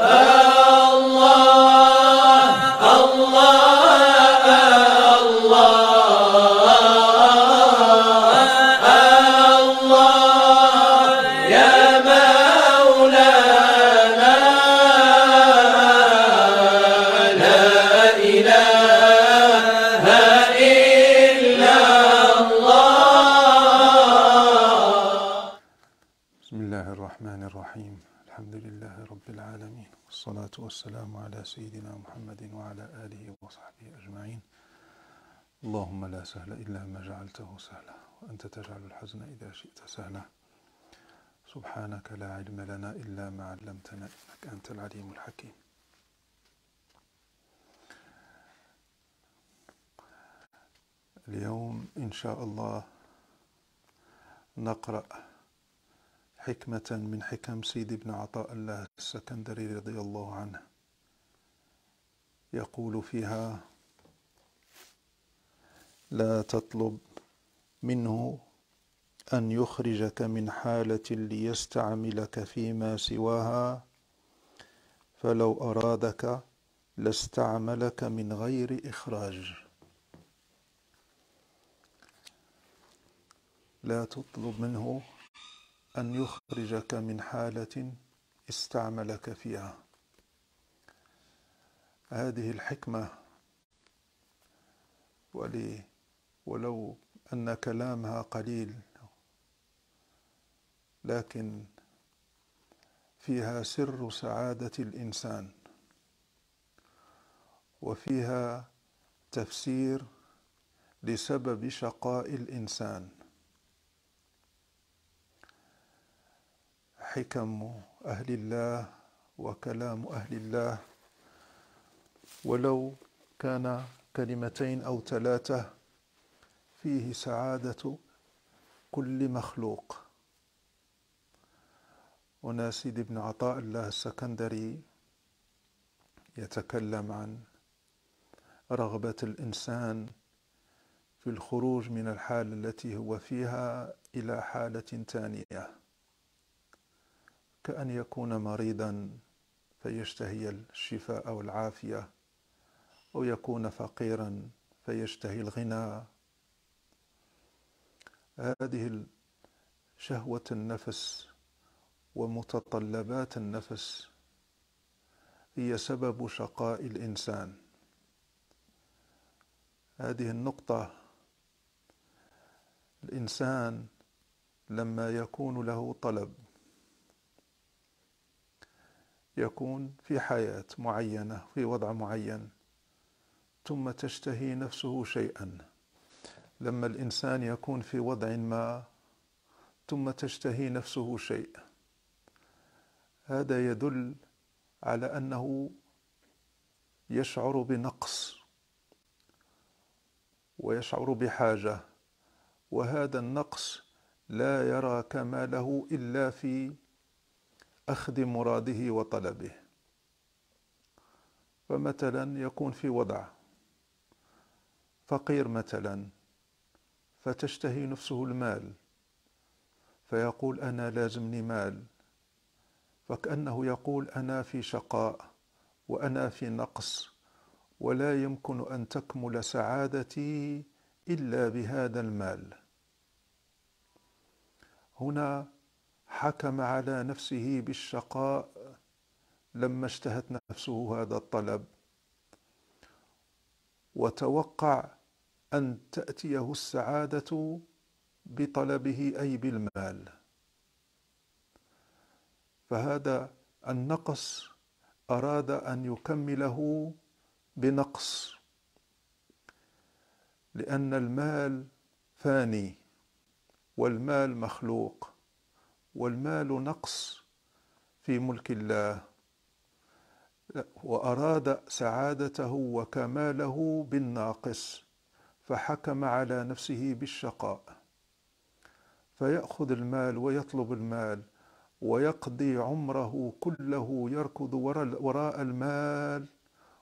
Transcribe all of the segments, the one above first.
아! سبحانك لا علم لنا إلا ما علمتنا إنك أنت العليم الحكيم اليوم إن شاء الله نقرأ حكمة من حكم سيدي ابن عطاء الله السكندري رضي الله عنه يقول فيها لا تطلب منه أن يخرجك من حالة ليستعملك فيما سواها فلو أرادك لاستعملك من غير إخراج لا تطلب منه أن يخرجك من حالة استعملك فيها هذه الحكمة ولي ولو أن كلامها قليل لكن فيها سر سعادة الإنسان وفيها تفسير لسبب شقاء الإنسان حكم أهل الله وكلام أهل الله ولو كان كلمتين أو ثلاثة فيه سعادة كل مخلوق هنا سيدي بن عطاء الله السكندري يتكلم عن رغبة الإنسان في الخروج من الحالة التي هو فيها إلى حالة ثانية كأن يكون مريضا فيشتهي الشفاء والعافية أو يكون فقيرا فيشتهي الغنى هذه شهوة النفس ومتطلبات النفس هي سبب شقاء الإنسان هذه النقطة الإنسان لما يكون له طلب يكون في حياة معينة في وضع معين ثم تشتهي نفسه شيئا لما الإنسان يكون في وضع ما ثم تشتهي نفسه شيئا هذا يدل على انه يشعر بنقص ويشعر بحاجه وهذا النقص لا يرى كماله الا في اخذ مراده وطلبه فمثلا يكون في وضع فقير مثلا فتشتهي نفسه المال فيقول انا لازمني مال فكأنه يقول أنا في شقاء وأنا في نقص ولا يمكن أن تكمل سعادتي إلا بهذا المال هنا حكم على نفسه بالشقاء لما اشتهت نفسه هذا الطلب وتوقع ان تاتيه السعاده بطلبه اي بالمال فهذا النقص أراد أن يكمله بنقص لأن المال فاني والمال مخلوق والمال نقص في ملك الله وأراد سعادته وكماله بالناقص فحكم على نفسه بالشقاء فيأخذ المال ويطلب المال ويقضي عمره كله يركض وراء المال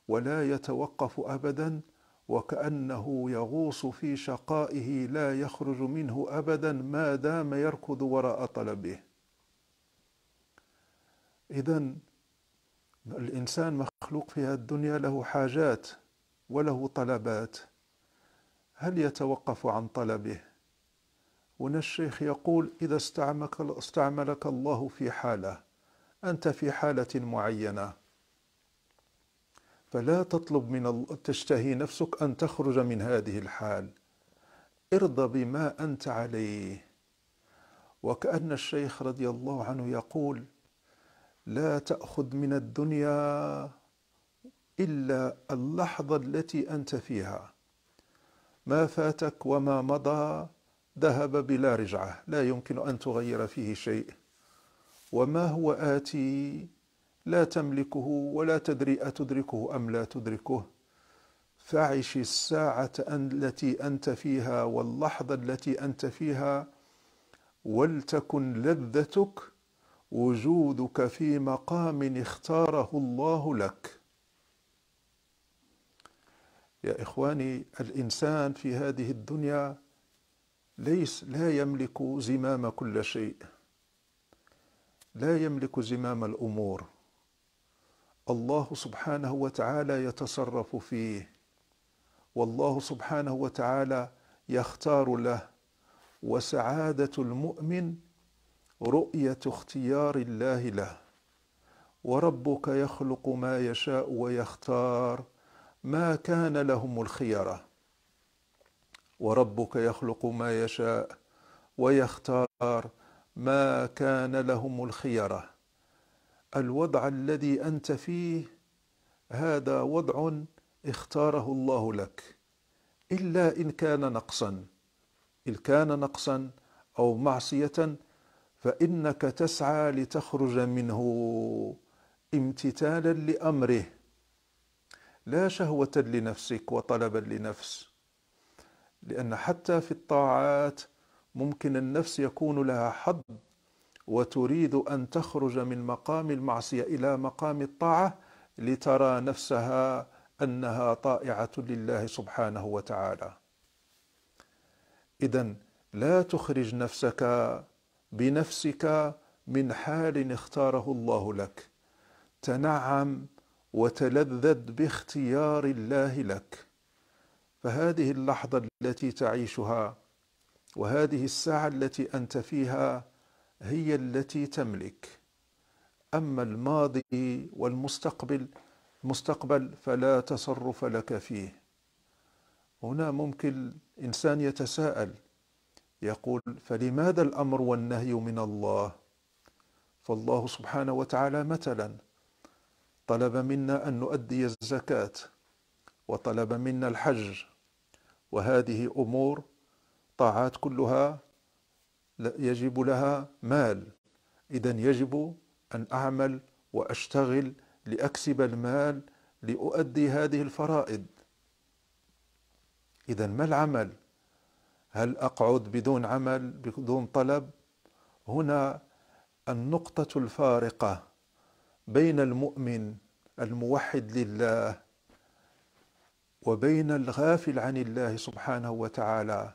ولا يتوقف ابدا وكانه يغوص في شقائه لا يخرج منه ابدا ما دام يركض وراء طلبه اذا الانسان مخلوق في هذه الدنيا له حاجات وله طلبات هل يتوقف عن طلبه هنا الشيخ يقول إذا استعملك, استعملك الله في حالة أنت في حالة معينة فلا تطلب من تشتهي نفسك أن تخرج من هذه الحال ارضى بما أنت عليه وكأن الشيخ رضي الله عنه يقول لا تأخذ من الدنيا إلا اللحظة التي أنت فيها ما فاتك وما مضى ذهب بلا رجعة لا يمكن أن تغير فيه شيء وما هو آتي لا تملكه ولا تدري أتدركه أم لا تدركه فعش الساعة التي أنت فيها واللحظة التي أنت فيها ولتكن لذتك وجودك في مقام اختاره الله لك يا إخواني الإنسان في هذه الدنيا ليس لا يملك زمام كل شيء لا يملك زمام الامور الله سبحانه وتعالى يتصرف فيه والله سبحانه وتعالى يختار له وسعاده المؤمن رؤيه اختيار الله له وربك يخلق ما يشاء ويختار ما كان لهم الخيره وربك يخلق ما يشاء ويختار ما كان لهم الخيره الوضع الذي انت فيه هذا وضع اختاره الله لك الا ان كان نقصا ان كان نقصا او معصيه فانك تسعى لتخرج منه امتثالا لامره لا شهوه لنفسك وطلبا لنفس لأن حتى في الطاعات ممكن النفس يكون لها حظ وتريد أن تخرج من مقام المعصية إلى مقام الطاعة لترى نفسها أنها طائعة لله سبحانه وتعالى إذا لا تخرج نفسك بنفسك من حال اختاره الله لك تنعم وتلذذ باختيار الله لك فهذه اللحظة التي تعيشها وهذه الساعة التي أنت فيها هي التي تملك أما الماضي والمستقبل المستقبل فلا تصرف لك فيه هنا ممكن إنسان يتساءل يقول فلماذا الأمر والنهي من الله فالله سبحانه وتعالى مثلا طلب منا أن نؤدي الزكاة وطلب منا الحج وهذه امور طاعات كلها يجب لها مال اذا يجب ان اعمل واشتغل لاكسب المال لاؤدي هذه الفرائض اذا ما العمل هل اقعد بدون عمل بدون طلب هنا النقطه الفارقه بين المؤمن الموحد لله وبين الغافل عن الله سبحانه وتعالى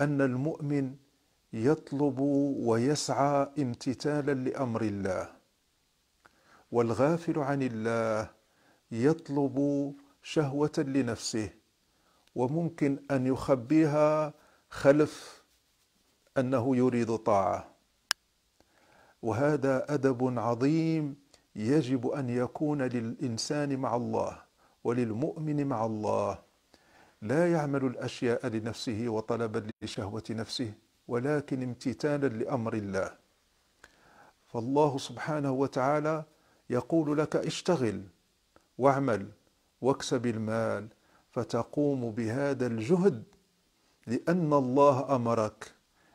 ان المؤمن يطلب ويسعى امتثالا لامر الله والغافل عن الله يطلب شهوه لنفسه وممكن ان يخبيها خلف انه يريد طاعه وهذا ادب عظيم يجب ان يكون للانسان مع الله وللمؤمن مع الله لا يعمل الاشياء لنفسه وطلبا لشهوه نفسه ولكن امتثالا لامر الله فالله سبحانه وتعالى يقول لك اشتغل واعمل واكسب المال فتقوم بهذا الجهد لان الله امرك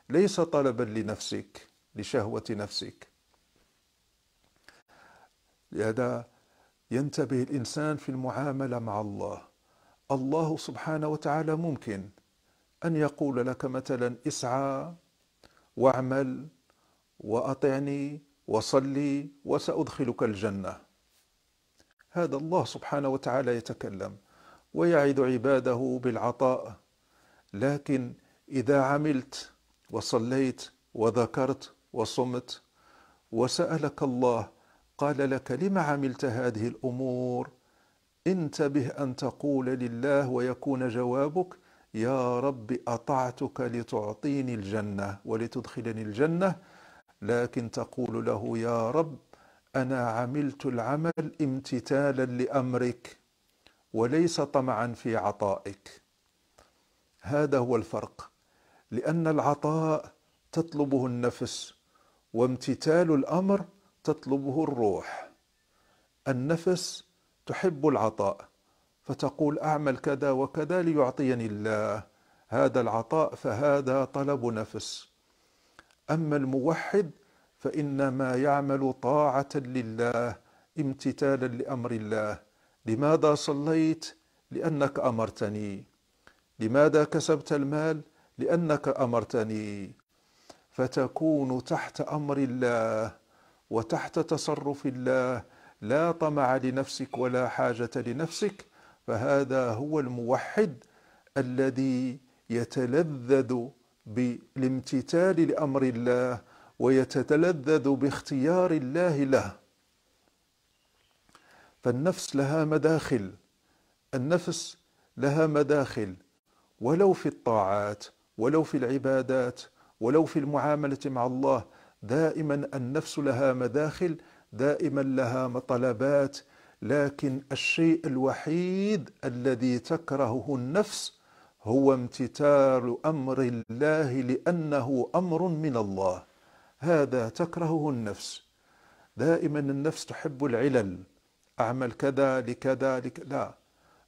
ليس طلبا لنفسك لشهوه نفسك لهذا ينتبه الانسان في المعامله مع الله الله سبحانه وتعالى ممكن ان يقول لك مثلا اسعى واعمل واطعني وصلي وسادخلك الجنه هذا الله سبحانه وتعالى يتكلم ويعد عباده بالعطاء لكن اذا عملت وصليت وذكرت وصمت وسالك الله قال لك لم عملت هذه الامور انتبه ان تقول لله ويكون جوابك يا رب اطعتك لتعطيني الجنه ولتدخلني الجنه لكن تقول له يا رب انا عملت العمل امتثالا لامرك وليس طمعا في عطائك هذا هو الفرق لان العطاء تطلبه النفس وامتثال الامر تطلبه الروح النفس تحب العطاء فتقول اعمل كذا وكذا ليعطيني الله هذا العطاء فهذا طلب نفس اما الموحد فانما يعمل طاعه لله امتثالا لامر الله لماذا صليت لانك امرتني لماذا كسبت المال لانك امرتني فتكون تحت امر الله وتحت تصرف الله لا طمع لنفسك ولا حاجه لنفسك فهذا هو الموحد الذي يتلذذ بالامتثال لامر الله ويتلذذ باختيار الله له فالنفس لها مداخل النفس لها مداخل ولو في الطاعات ولو في العبادات ولو في المعامله مع الله دائما النفس لها مداخل دائما لها مطلبات لكن الشيء الوحيد الذي تكرهه النفس هو امتثال امر الله لانه امر من الله هذا تكرهه النفس دائما النفس تحب العلل اعمل كذا لكذا لك لا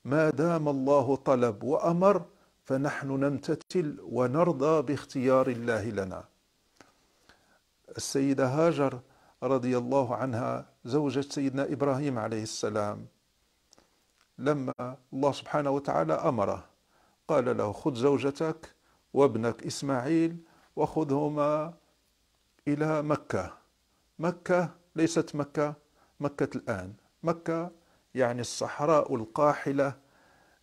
ما دام الله طلب وامر فنحن نمتثل ونرضى باختيار الله لنا السيدة هاجر رضي الله عنها زوجة سيدنا إبراهيم عليه السلام لما الله سبحانه وتعالى أمره قال له خذ زوجتك وابنك إسماعيل وخذهما إلى مكة مكة ليست مكة مكة الآن مكة يعني الصحراء القاحلة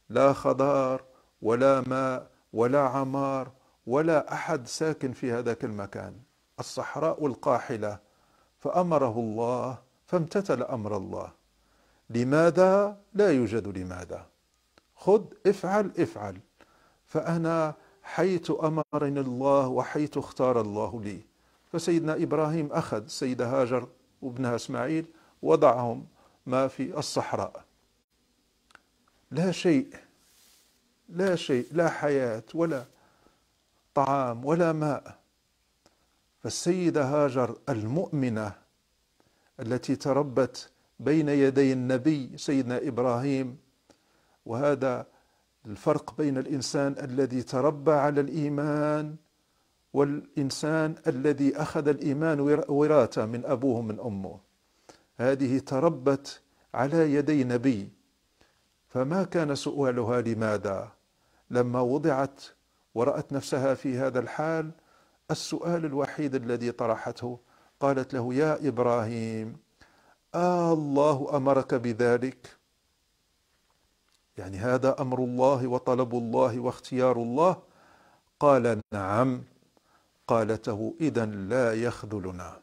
لا خضار ولا ماء ولا عمار ولا أحد ساكن في هذاك المكان الصحراء القاحلة فأمره الله فامتثل أمر الله لماذا لا يوجد لماذا خذ افعل افعل فأنا حيث أمرني الله وحيث اختار الله لي فسيدنا إبراهيم أخذ سيد هاجر وابنها إسماعيل وضعهم ما في الصحراء لا شيء لا شيء لا حياة ولا طعام ولا ماء فالسيدة هاجر المؤمنة التي تربت بين يدي النبي سيدنا إبراهيم وهذا الفرق بين الإنسان الذي تربى على الإيمان والإنسان الذي أخذ الإيمان وراثة من أبوه من أمه هذه تربت على يدي نبي فما كان سؤالها لماذا لما وضعت ورأت نفسها في هذا الحال السؤال الوحيد الذي طرحته قالت له يا إبراهيم آه الله أمرك بذلك يعني هذا أمر الله وطلب الله واختيار الله قال نعم قالته إذا لا يخذلنا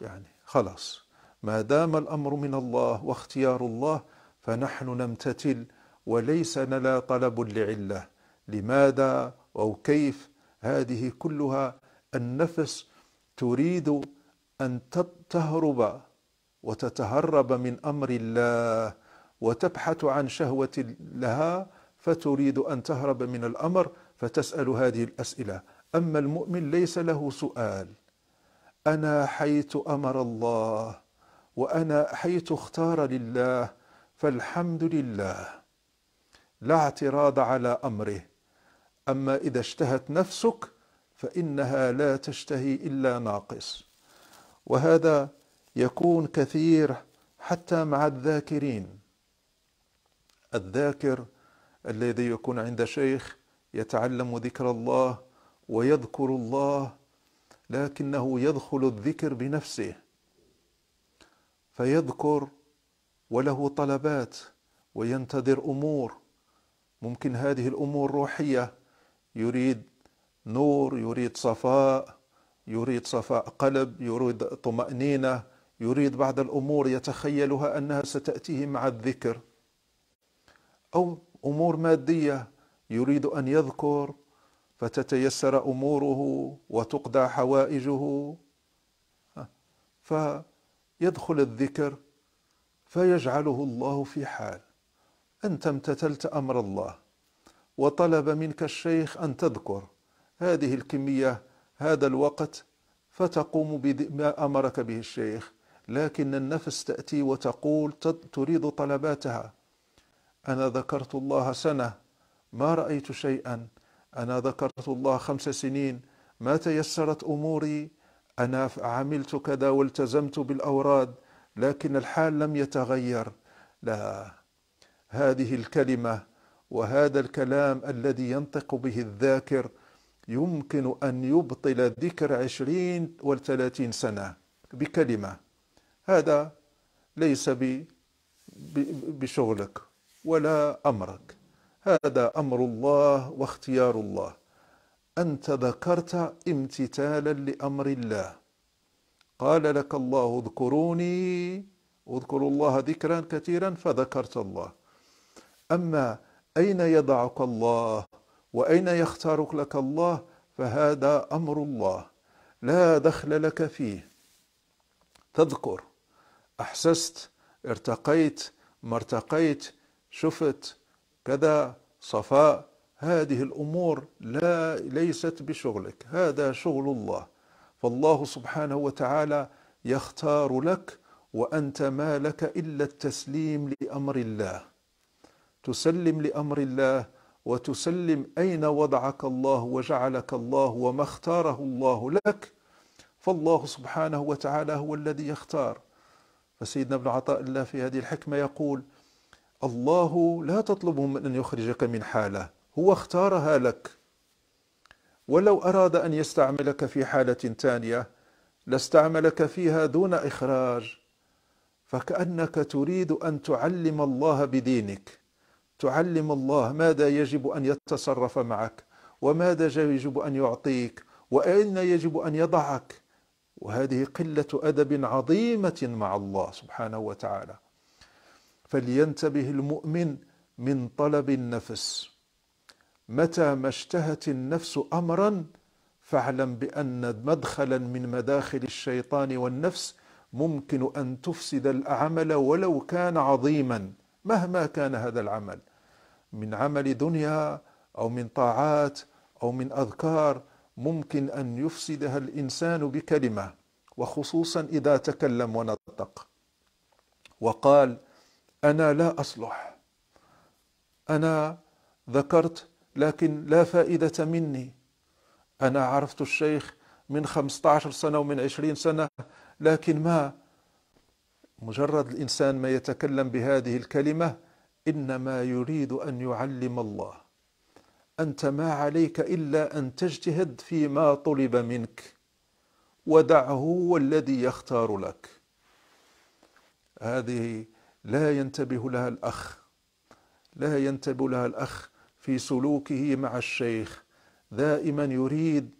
يعني خلاص ما دام الأمر من الله واختيار الله فنحن نمتتل وليس لنا طلب لعله لماذا أو كيف هذه كلها النفس تريد أن تهرب وتتهرب من أمر الله وتبحث عن شهوة لها فتريد أن تهرب من الأمر فتسأل هذه الأسئلة أما المؤمن ليس له سؤال أنا حيث أمر الله وأنا حيث اختار لله فالحمد لله لا اعتراض على أمره أما إذا اشتهت نفسك فإنها لا تشتهي إلا ناقص وهذا يكون كثير حتى مع الذاكرين الذاكر الذي يكون عند شيخ يتعلم ذكر الله ويذكر الله لكنه يدخل الذكر بنفسه فيذكر وله طلبات وينتظر امور ممكن هذه الامور روحيه يريد نور يريد صفاء يريد صفاء قلب يريد طمأنينة يريد بعض الأمور يتخيلها أنها ستأتيه مع الذكر أو أمور مادية يريد أن يذكر فتتيسر أموره وتقضى حوائجه فيدخل الذكر فيجعله الله في حال أنت امتثلت أمر الله وطلب منك الشيخ أن تذكر هذه الكمية هذا الوقت فتقوم بما أمرك به الشيخ لكن النفس تأتي وتقول تريد طلباتها أنا ذكرت الله سنة ما رأيت شيئا أنا ذكرت الله خمس سنين ما تيسرت أموري أنا عملت كذا والتزمت بالأوراد لكن الحال لم يتغير لا هذه الكلمه وهذا الكلام الذي ينطق به الذاكر يمكن أن يبطل ذكر عشرين وثلاثين سنة بكلمة هذا ليس بشغلك ولا أمرك هذا أمر الله واختيار الله أنت ذكرت امتثالا لأمر الله قال لك الله اذكروني اذكروا الله ذكرا كثيرا فذكرت الله أما أين يضعك الله وأين يختارك لك الله فهذا أمر الله لا دخل لك فيه تذكر أحسست ارتقيت ما ارتقيت شفت كذا صفاء هذه الأمور لا ليست بشغلك هذا شغل الله فالله سبحانه وتعالى يختار لك وأنت ما لك إلا التسليم لأمر الله تسلم لامر الله وتسلم اين وضعك الله وجعلك الله وما اختاره الله لك فالله سبحانه وتعالى هو الذي يختار فسيدنا ابن عطاء الله في هذه الحكمه يقول الله لا تطلب من ان يخرجك من حاله هو اختارها لك ولو اراد ان يستعملك في حاله ثانيه لاستعملك فيها دون اخراج فكانك تريد ان تعلم الله بدينك تعلم الله ماذا يجب أن يتصرف معك وماذا يجب أن يعطيك وأين يجب أن يضعك وهذه قلة أدب عظيمة مع الله سبحانه وتعالى فلينتبه المؤمن من طلب النفس متى ما اشتهت النفس أمرا فاعلم بأن مدخلا من مداخل الشيطان والنفس ممكن أن تفسد العمل ولو كان عظيما مهما كان هذا العمل من عمل دنيا او من طاعات او من اذكار ممكن ان يفسدها الانسان بكلمه وخصوصا اذا تكلم ونطق وقال انا لا اصلح انا ذكرت لكن لا فائده مني انا عرفت الشيخ من 15 سنه ومن 20 سنه لكن ما مجرد الانسان ما يتكلم بهذه الكلمه إنما يريد أن يعلم الله أنت ما عليك إلا أن تجتهد فيما طلب منك ودعه هو الذي يختار لك هذه لا ينتبه لها الأخ لا ينتبه لها الأخ في سلوكه مع الشيخ دائما يريد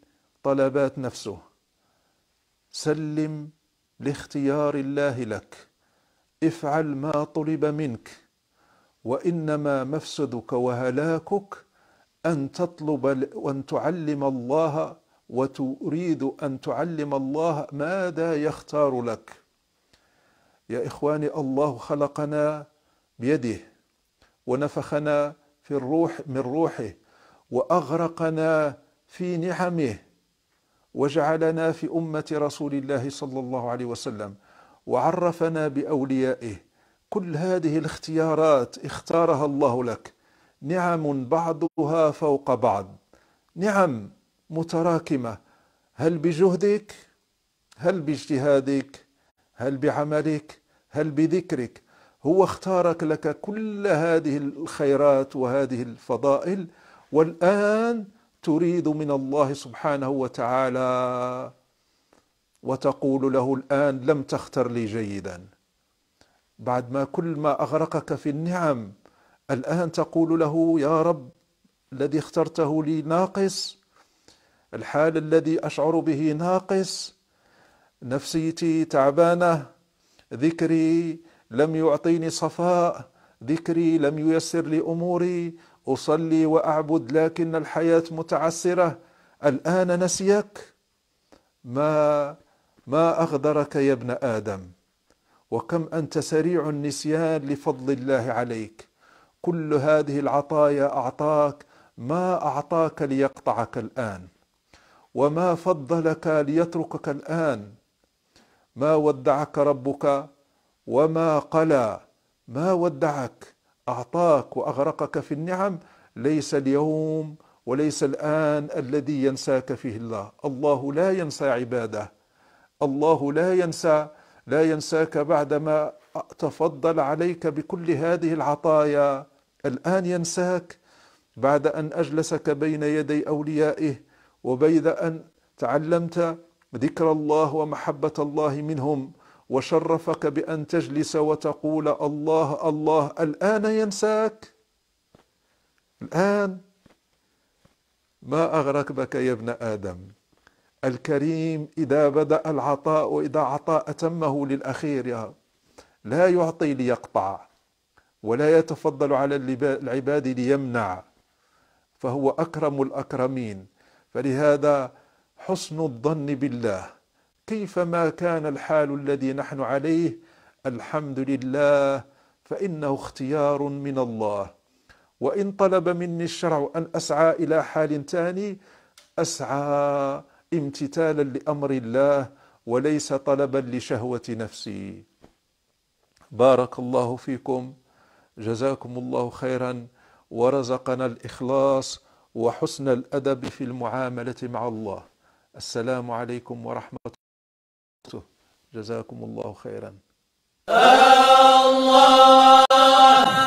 طلبات نفسه سلم لاختيار الله لك افعل ما طلب منك وانما مفسدك وهلاكك ان تطلب وان تعلم الله وتريد ان تعلم الله ماذا يختار لك يا اخواني الله خلقنا بيده ونفخنا في الروح من روحه واغرقنا في نعمه وجعلنا في امه رسول الله صلى الله عليه وسلم وعرفنا باوليائه كل هذه الاختيارات اختارها الله لك نعم بعضها فوق بعض نعم متراكمه هل بجهدك هل باجتهادك هل بعملك هل بذكرك هو اختارك لك كل هذه الخيرات وهذه الفضائل والان تريد من الله سبحانه وتعالى وتقول له الان لم تختر لي جيدا بعد ما كل ما أغرقك في النعم الآن تقول له يا رب الذي اخترته لي ناقص الحال الذي أشعر به ناقص نفسيتي تعبانة ذكري لم يعطيني صفاء ذكري لم ييسر لي أموري أصلي وأعبد لكن الحياة متعسرة الآن نسيك ما ما أغدرك يا ابن آدم وكم أنت سريع النسيان لفضل الله عليك كل هذه العطايا أعطاك ما أعطاك ليقطعك الآن وما فضلك ليتركك الآن ما ودعك ربك وما قلى ما ودعك أعطاك وأغرقك في النعم ليس اليوم وليس الآن الذي ينساك فيه الله الله لا ينسى عباده الله لا ينسى لا ينساك بعدما تفضل عليك بكل هذه العطايا الان ينساك بعد ان اجلسك بين يدي اوليائه وبيد ان تعلمت ذكر الله ومحبه الله منهم وشرفك بان تجلس وتقول الله الله الان ينساك الان ما اغركبك يا ابن ادم الكريم إذا بدأ العطاء وإذا عطاء أتمه للأخير يا لا يعطي ليقطع ولا يتفضل على العباد ليمنع فهو أكرم الأكرمين فلهذا حسن الظن بالله كيفما كان الحال الذي نحن عليه الحمد لله فإنه اختيار من الله وإن طلب مني الشرع أن أسعى إلى حال ثاني أسعى امتثالا لامر الله وليس طلبا لشهوه نفسي بارك الله فيكم جزاكم الله خيرا ورزقنا الاخلاص وحسن الادب في المعامله مع الله السلام عليكم ورحمه الله جزاكم الله خيرا الله